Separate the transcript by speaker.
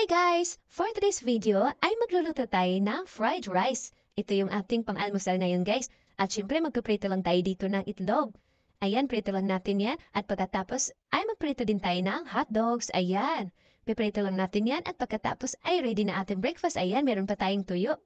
Speaker 1: Hi guys! For today's video ay magluluto tayo ng fried rice. Ito yung ating pang-almusal na ngayon guys. At syempre magpaprito lang tayo dito ng itlog. Ayan, prito lang natin yan. At pagkatapos ay magprito din tayo ng hot dogs. Ayan. Piprito lang natin yan at pagkatapos ay ready na ating breakfast. Ayan, meron pa tayong tuyo.